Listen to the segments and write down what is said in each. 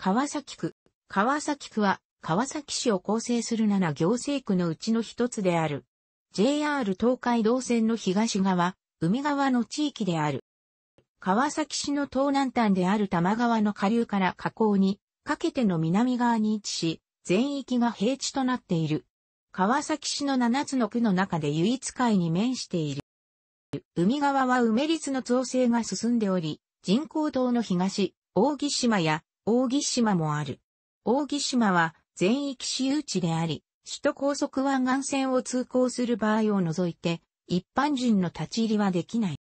川崎区。川崎区は、川崎市を構成する7行政区のうちの一つである。JR 東海道線の東側、海側の地域である。川崎市の東南端である多摩川の下流から河口に、かけての南側に位置し、全域が平地となっている。川崎市の7つの区の中で唯一海に面している。海側は埋め立の造成が進んでおり、人工島の東、大木島や扇島もある。扇島は全域私有地であり、首都高速湾岸線を通行する場合を除いて、一般人の立ち入りはできない。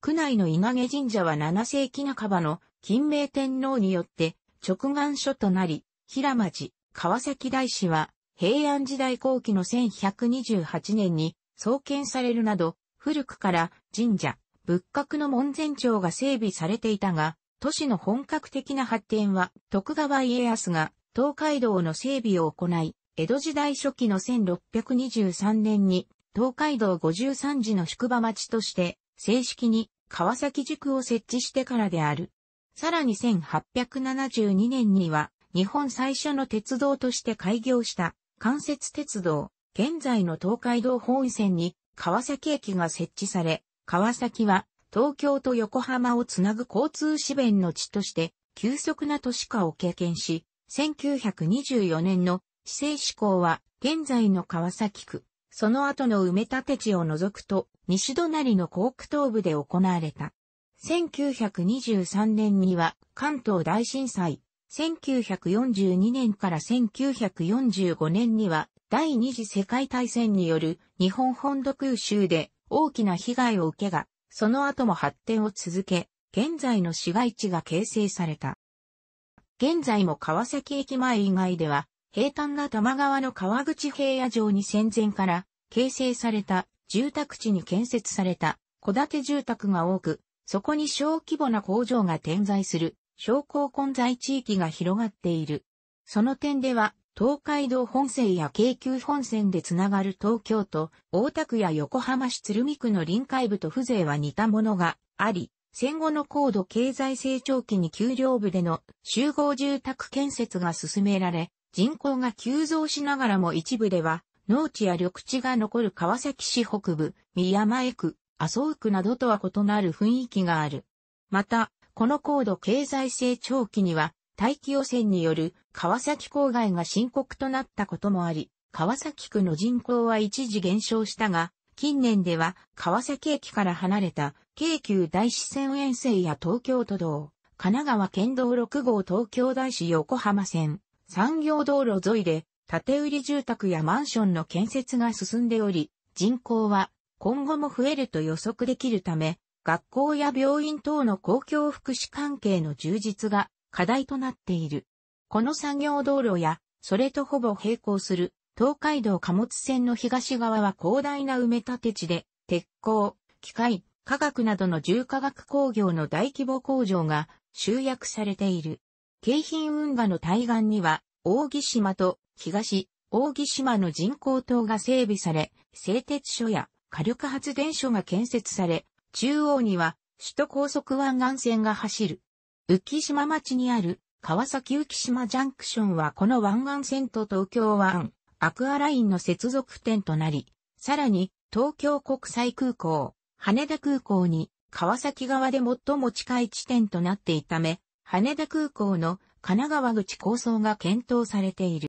区内の稲毛神社は7世紀半ばの金明天皇によって直願所となり、平町、川崎大師は平安時代後期の1128年に創建されるなど、古くから神社、仏閣の門前町が整備されていたが、都市の本格的な発展は、徳川家康が東海道の整備を行い、江戸時代初期の1623年に、東海道53寺の宿場町として、正式に川崎塾を設置してからである。さらに1872年には、日本最初の鉄道として開業した関節鉄道、現在の東海道本線に川崎駅が設置され、川崎は東京と横浜をつなぐ交通支弁の地として急速な都市化を経験し、1924年の市政施行は現在の川崎区、その後の埋め立て地を除くと西隣の港区東部で行われた。1923年には関東大震災、1942年から1945年には第二次世界大戦による日本本土空襲で大きな被害を受けが、その後も発展を続け、現在の市街地が形成された。現在も川崎駅前以外では、平坦な多摩川の川口平野城に戦前から形成された住宅地に建設された戸建て住宅が多く、そこに小規模な工場が点在する商工混在地域が広がっている。その点では東海道本線や京急本線でつながる東京都、大田区や横浜市鶴見区の臨海部と風情は似たものがあり、戦後の高度経済成長期に丘陵部での集合住宅建設が進められ、人口が急増しながらも一部では、農地や緑地が残る川崎市北部、宮前区、麻生区などとは異なる雰囲気がある。また、この高度経済成長期には、大気汚染による川崎郊外が深刻となったこともあり、川崎区の人口は一時減少したが、近年では川崎駅から離れた京急大師線沿線や東京都道、神奈川県道6号東京大市横浜線、産業道路沿いで建売住宅やマンションの建設が進んでおり、人口は今後も増えると予測できるため、学校や病院等の公共福祉関係の充実が課題となっている。この産業道路や、それとほぼ並行する東海道貨物線の東側は広大な埋め立て地で、鉄鋼、機械、化学などの重化学工業の大規模工場が集約されている。京浜運河の対岸には、扇島と東、扇島の人工島が整備され、製鉄所や火力発電所が建設され、中央には首都高速湾岸線が走る。浮島町にある川崎浮島ジャンクションはこの湾岸線と東京湾アクアラインの接続点となり、さらに東京国際空港、羽田空港に川崎側で最も近い地点となっていため、羽田空港の神奈川口構想が検討されている。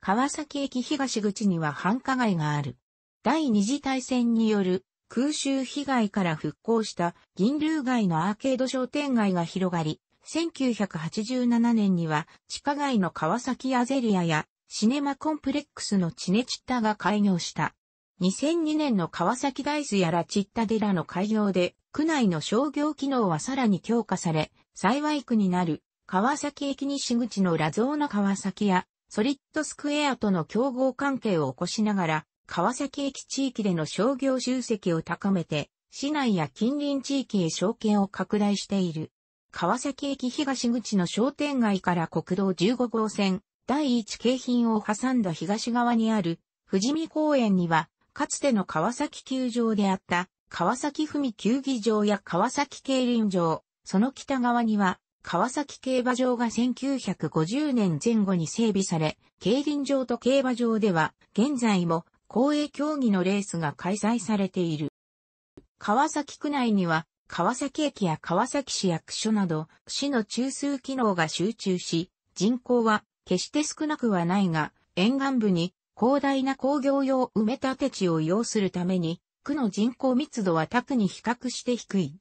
川崎駅東口には繁華街がある。第二次大戦による空襲被害から復興した銀流街のアーケード商店街が広がり、1987年には地下街の川崎アゼリアやシネマコンプレックスのチネチッタが開業した。2002年の川崎大スやラチッタデラの開業で、区内の商業機能はさらに強化され、幸い区になる川崎駅西口のラゾーナ川崎やソリッドスクエアとの競合関係を起こしながら、川崎駅地域での商業集積を高めて、市内や近隣地域へ証券を拡大している。川崎駅東口の商店街から国道15号線、第一京浜を挟んだ東側にある、富士見公園には、かつての川崎球場であった、川崎文球技場や川崎競輪場、その北側には、川崎競馬場が1950年前後に整備され、競輪場と競馬場では、現在も公営競技のレースが開催されている。川崎区内には、川崎駅や川崎市役所など、市の中枢機能が集中し、人口は決して少なくはないが、沿岸部に広大な工業用埋め立て地を要するために、区の人口密度は他に比較して低い。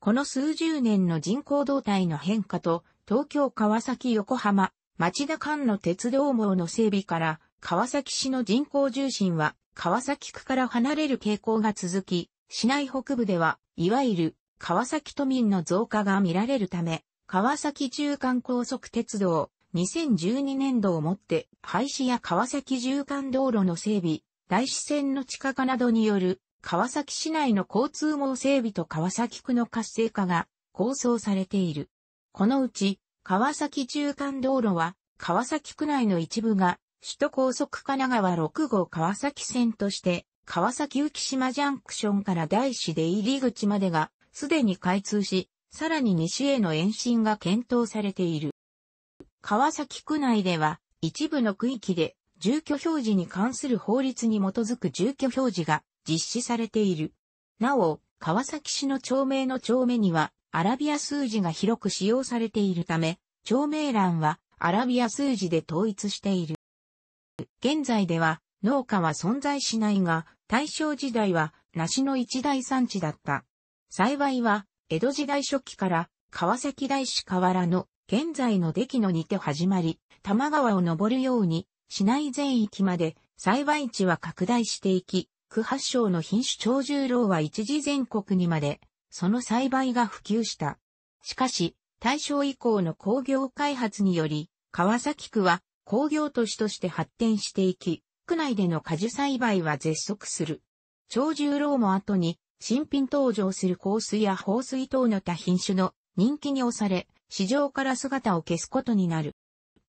この数十年の人口動態の変化と、東京川崎横浜、町田間の鉄道網の整備から、川崎市の人口重心は川崎区から離れる傾向が続き、市内北部では、いわゆる川崎都民の増加が見られるため、川崎中間高速鉄道、2012年度をもって廃止や川崎中間道路の整備、大市線の地下化などによる川崎市内の交通網整備と川崎区の活性化が構想されている。このうち川崎中間道路は川崎区内の一部が首都高速神奈川6号川崎線として、川崎浮島ジャンクションから大市で入り口までが、すでに開通し、さらに西への延伸が検討されている。川崎区内では、一部の区域で、住居表示に関する法律に基づく住居表示が実施されている。なお、川崎市の町名の町名には、アラビア数字が広く使用されているため、町名欄はアラビア数字で統一している。現在では農家は存在しないが、大正時代は梨の一大産地だった。幸いは、江戸時代初期から川崎大師河原の現在の出来のにて始まり、玉川を登るように、市内全域まで栽培地は拡大していき、区発祥の品種長十郎は一時全国にまで、その栽培が普及した。しかし、大正以降の工業開発により、川崎区は工業都市として発展していき、区内での果樹栽培は絶足する。長十郎も後に、新品登場する香水や放水等の他品種の人気に押され、市場から姿を消すことになる。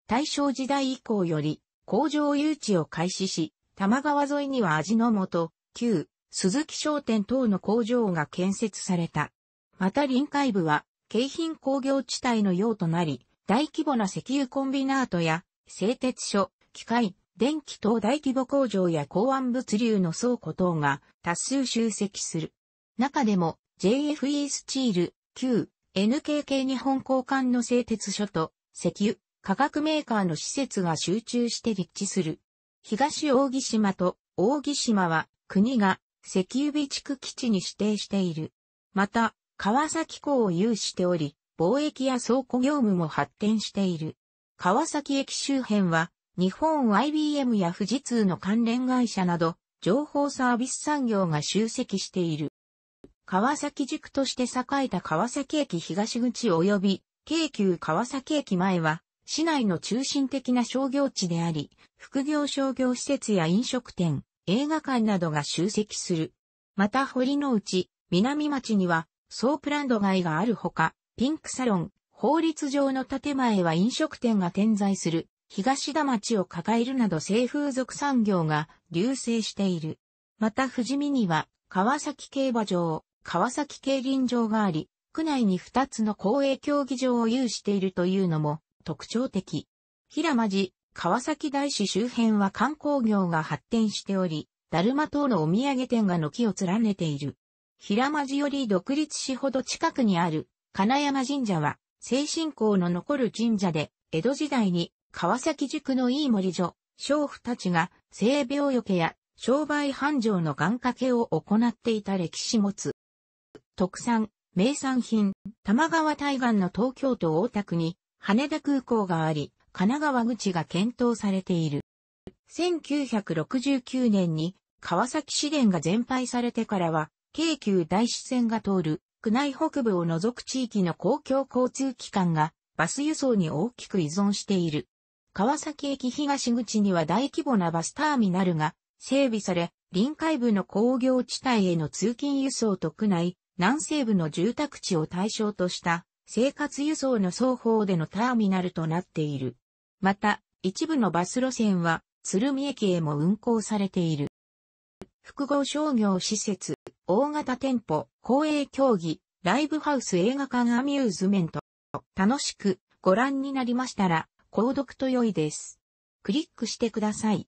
大正時代以降より、工場誘致を開始し、玉川沿いには味の素、旧、鈴木商店等の工場が建設された。また臨海部は、京浜工業地帯の用となり、大規模な石油コンビナートや製鉄所、機械、電気等大規模工場や港湾物流の倉庫等が多数集積する。中でも JFE スチール、旧 NKK 日本交換の製鉄所と石油、化学メーカーの施設が集中して立地する。東扇島と扇島は国が石油備蓄基地に指定している。また、川崎港を有しており、貿易や倉庫業務も発展している。川崎駅周辺は、日本 IBM や富士通の関連会社など、情報サービス産業が集積している。川崎塾として栄えた川崎駅東口及び、京急川崎駅前は、市内の中心的な商業地であり、副業商業施設や飲食店、映画館などが集積する。また堀の内、南町には、ソープランド街があるほか、ピンクサロン、法律上の建前は飲食店が点在する東田町を抱えるなど西風俗産業が流星している。また富士見には川崎競馬場、川崎競輪場があり、区内に2つの公営競技場を有しているというのも特徴的。平間寺、川崎大師周辺は観光業が発展しており、だるま島のお土産店が軒を連ねている。平間寺より独立しほど近くにある金山神社は精神校の残る神社で、江戸時代に川崎塾のいい森女、娼婦たちが性病除けや商売繁盛の願掛けを行っていた歴史持つ。特産、名産品、玉川対岸の東京都大田区に羽田空港があり、神奈川口が検討されている。1969年に川崎市電が全廃されてからは、京急大支線が通る区内北部を除く地域の公共交通機関がバス輸送に大きく依存している。川崎駅東口には大規模なバスターミナルが整備され、臨海部の工業地帯への通勤輸送と区内、南西部の住宅地を対象とした生活輸送の双方でのターミナルとなっている。また、一部のバス路線は鶴見駅へも運行されている。複合商業施設、大型店舗、公営競技、ライブハウス映画館アミューズメント。楽しくご覧になりましたら、購読と良いです。クリックしてください。